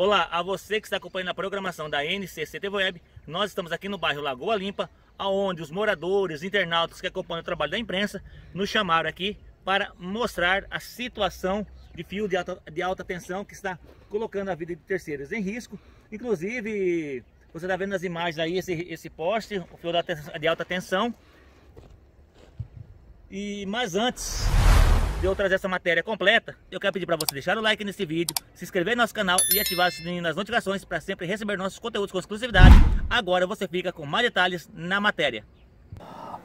Olá, a você que está acompanhando a programação da NCC TV Web, nós estamos aqui no bairro Lagoa Limpa, aonde os moradores, internautas que acompanham o trabalho da imprensa, nos chamaram aqui para mostrar a situação de fio de alta, de alta tensão que está colocando a vida de terceiros em risco. Inclusive, você está vendo nas imagens aí esse, esse poste, o fio de alta tensão. E mais antes, de eu trazer essa matéria completa, eu quero pedir para você deixar o like nesse vídeo, se inscrever no nosso canal e ativar o sininho das notificações para sempre receber nossos conteúdos com exclusividade. Agora você fica com mais detalhes na matéria.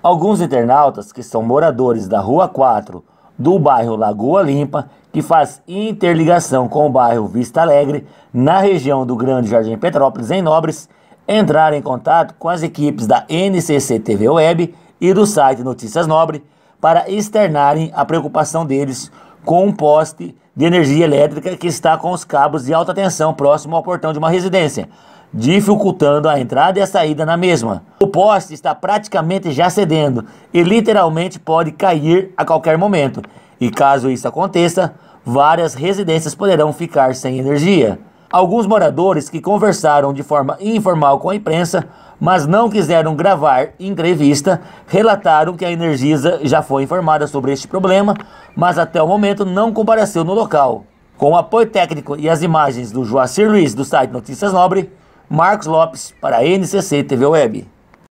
Alguns internautas que são moradores da Rua 4 do bairro Lagoa Limpa, que faz interligação com o bairro Vista Alegre, na região do Grande Jardim Petrópolis, em Nobres, entraram em contato com as equipes da NCC TV Web e do site Notícias Nobre para externarem a preocupação deles com um poste de energia elétrica que está com os cabos de alta tensão próximo ao portão de uma residência, dificultando a entrada e a saída na mesma. O poste está praticamente já cedendo e literalmente pode cair a qualquer momento. E caso isso aconteça, várias residências poderão ficar sem energia. Alguns moradores que conversaram de forma informal com a imprensa, mas não quiseram gravar entrevista, relataram que a Energisa já foi informada sobre este problema, mas até o momento não compareceu no local. Com o apoio técnico e as imagens do Joacir Luiz do site Notícias Nobre, Marcos Lopes para a NCC TV Web.